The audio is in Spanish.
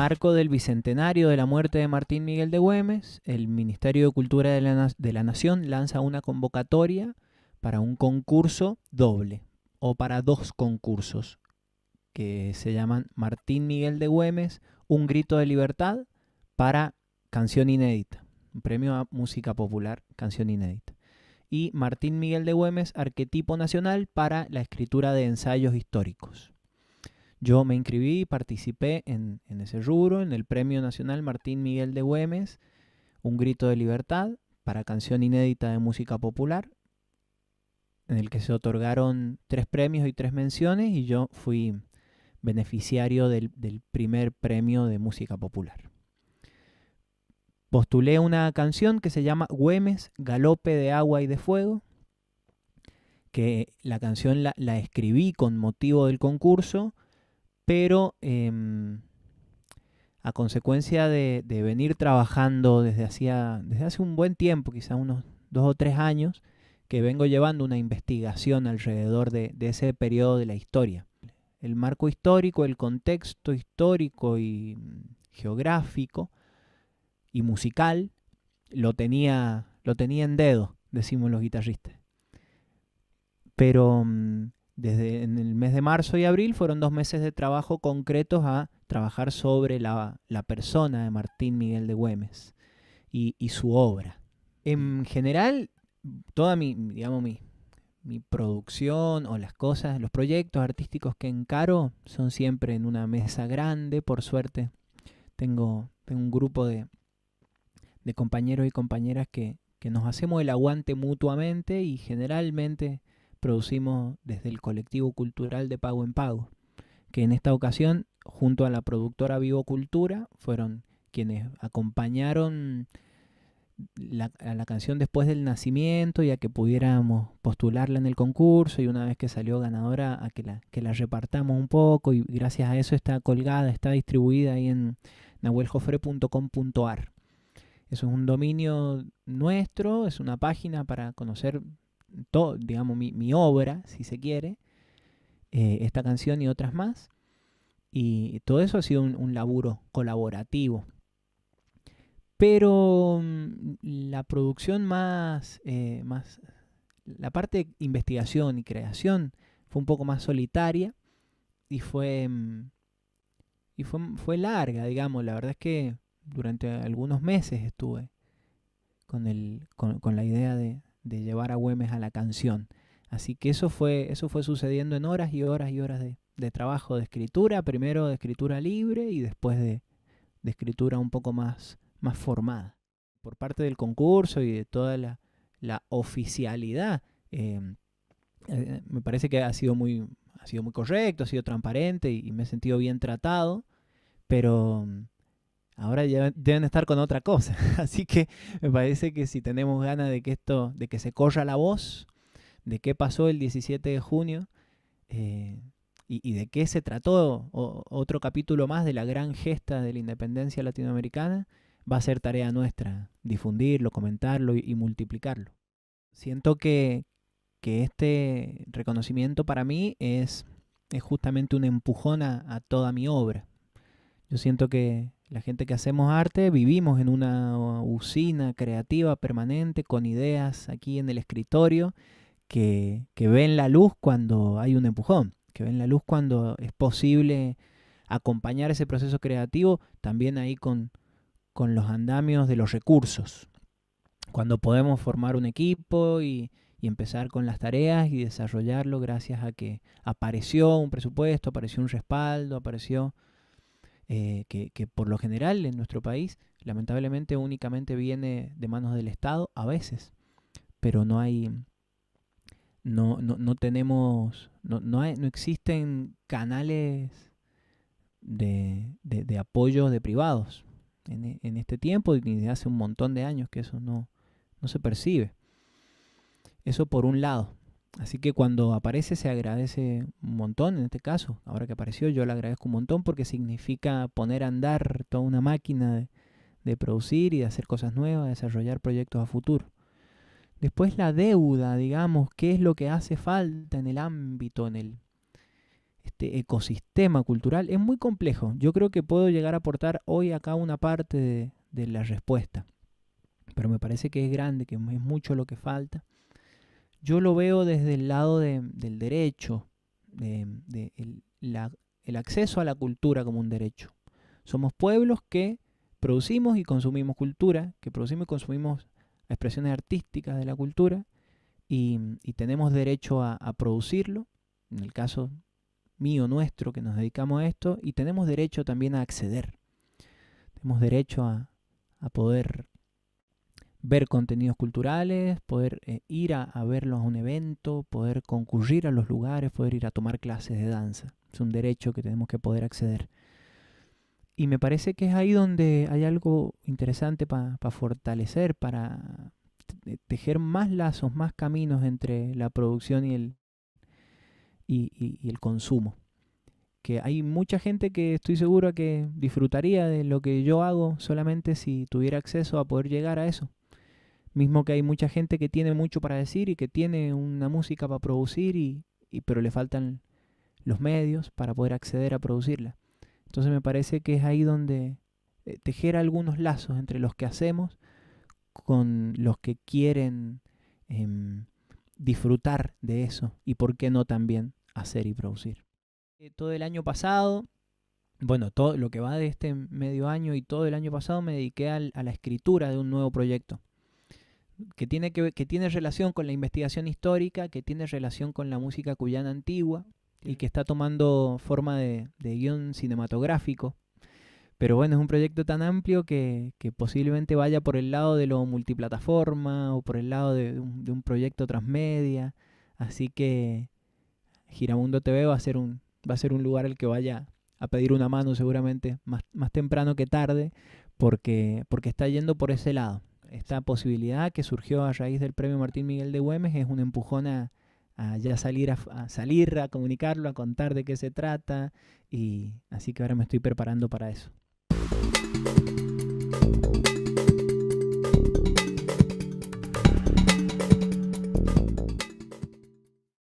marco del bicentenario de la muerte de Martín Miguel de Güemes, el Ministerio de Cultura de la, Nación lanza una convocatoria para un concurso doble o para dos concursos que se llaman Martín Miguel de Güemes, Un Grito de Libertad para Canción Inédita, un premio a música popular, Canción Inédita. Y Martín Miguel de Güemes, Arquetipo Nacional para la escritura de ensayos históricos. Yo me inscribí, y participé en, ese rubro, en el Premio Nacional Martín Miguel de Güemes, Un Grito de Libertad, para canción inédita de música popular, en el que se otorgaron tres premios y tres menciones, y yo fui beneficiario del, primer premio de música popular. Postulé una canción que se llama Güemes, Galope de Agua y de Fuego, que la canción la escribí con motivo del concurso pero em, a consecuencia de, venir trabajando desde, hacía, desde hace un buen tiempo, quizá unos dos o tres años, que vengo llevando una investigación alrededor de, ese periodo de la historia. El marco histórico, el contexto histórico y mm, geográfico y musical lo tenía, lo tenía en dedo, decimos los guitarristas. Pero mm, desde en el mes de marzo y abril fueron dos meses de trabajo concretos a trabajar sobre la, persona de Martín Miguel de Güemes y, su obra. En general, toda mi, digamos, mi, producción o las cosas, los proyectos artísticos que encaro son siempre en una mesa grande, por suerte. Tengo, un grupo de, de compañeros y compañeras que, que nos hacemos el aguante mutuamente y generalmente producimos desde el colectivo cultural de Pago en Pago, que en esta ocasión, junto a la productora Vivo Cultura, fueron quienes acompañaron la, a la canción después del nacimiento y a que pudiéramos postularla en el concurso y una vez que salió ganadora a que la, que la repartamos un poco y gracias a eso está colgada, está distribuida ahí en nahueljofre.com.ar. Eso es un dominio nuestro, es una página para conocer digamos, mi, obra, si se quiere, eh, esta canción y otras más. Y todo eso ha sido un, laburo colaborativo. Pero mm, la producción más, eh, más, la parte de investigación y creación fue un poco más solitaria y fue, mm, y fue, larga, digamos. La verdad es que durante algunos meses estuve con, el, con la idea de, de llevar a Güemes a la canción. Así que eso fue, eso fue sucediendo en horas y horas y horas de, trabajo de escritura, primero de escritura libre y después de, de escritura un poco más, más formada. Por parte del concurso y de toda la, oficialidad, em, eh, me parece que ha sido, muy, ha sido muy correcto, ha sido transparente y me he sentido bien tratado, pero ahora ya deben estar con otra cosa. Así que me parece que si tenemos ganas de que esto, de que se corra la voz, de qué pasó el 17 de junio eh, y, de qué se trató otro capítulo más de la gran gesta de la independencia latinoamericana, va a ser tarea nuestra difundirlo, comentarlo y, multiplicarlo. Siento que, que, este reconocimiento para mí es, es justamente un empujón a toda mi obra. Yo siento que, la gente que hacemos arte vivimos en una uh, usina creativa permanente con ideas aquí en el escritorio que, ven la luz cuando hay un empujón, que ven la luz cuando es posible acompañar ese proceso creativo también ahí con, los andamios de los recursos. Cuando podemos formar un equipo y, y empezar con las tareas y desarrollarlo gracias a que apareció un presupuesto, apareció un respaldo, apareció eh, que, por lo general en nuestro país lamentablemente únicamente viene de manos del Estado a veces, pero no hay, no, no, tenemos, no, no, existen canales de, apoyo de privados e, en, este tiempo y desde hace un montón de años que eso no, no se percibe. Eso por un lado. Así que cuando aparece se agradece un montón, en este caso, ahora que apareció yo le agradezco un montón porque significa poner a andar toda una máquina de, producir y de hacer cosas nuevas, desarrollar proyectos a futuro. Después la deuda, digamos, qué es lo que hace falta en el ámbito, en el este ecosistema cultural, es muy complejo. Yo creo que puedo llegar a aportar hoy acá una parte de la respuesta, pero me parece que es grande, que es mucho lo que falta yo lo veo desde el lado del derecho, de, el, acceso a la cultura como un derecho. Somos pueblos que producimos y consumimos cultura, que producimos y consumimos expresiones artísticas de la cultura y, tenemos derecho a, producirlo, en el caso mío, nuestro, que nos dedicamos a esto, y tenemos derecho también a acceder. Tenemos derecho a, a poder ver contenidos culturales, poder eh, ir a, verlos a un evento, poder concurrir a los lugares, poder ir a tomar clases de danza. Es un derecho que tenemos que poder acceder. Y me parece que es ahí donde hay algo interesante para fortalecer, para tejer más lazos, más caminos entre la producción y el, y el consumo que hay mucha gente que estoy seguro que disfrutaría de lo que yo hago solamente si tuviera acceso a poder llegar a eso. Mismo que hay mucha gente que tiene mucho para decir y que tiene una música para producir, y, pero le faltan los medios para poder acceder a producirla. Entonces me parece que es ahí donde eh, tejer algunos lazos entre los que hacemos con los que quieren em, disfrutar de eso y por qué no también hacer y producir. Eh, todo el año pasado, bueno, todo lo que va de este medio año y todo el año pasado me dediqué a la escritura de un nuevo proyecto que tiene, que, tiene relación con la investigación histórica, que tiene relación con la música cuyana antigua y que está tomando forma de, guión cinematográfico. Pero bueno, es un proyecto tan amplio que, posiblemente vaya por el lado de lo multiplataforma o por el lado de, un, proyecto transmedia. Así que Giramundo TV va a ser un, va a ser un lugar al que vaya a pedir una mano seguramente más, más temprano que tarde porque, porque está yendo por ese lado esta posibilidad que surgió a raíz del premio Martín Miguel de Güemes es un empujón a, ya salir a, a, salir, a comunicarlo, a contar de qué se trata. Y así que ahora me estoy preparando para eso.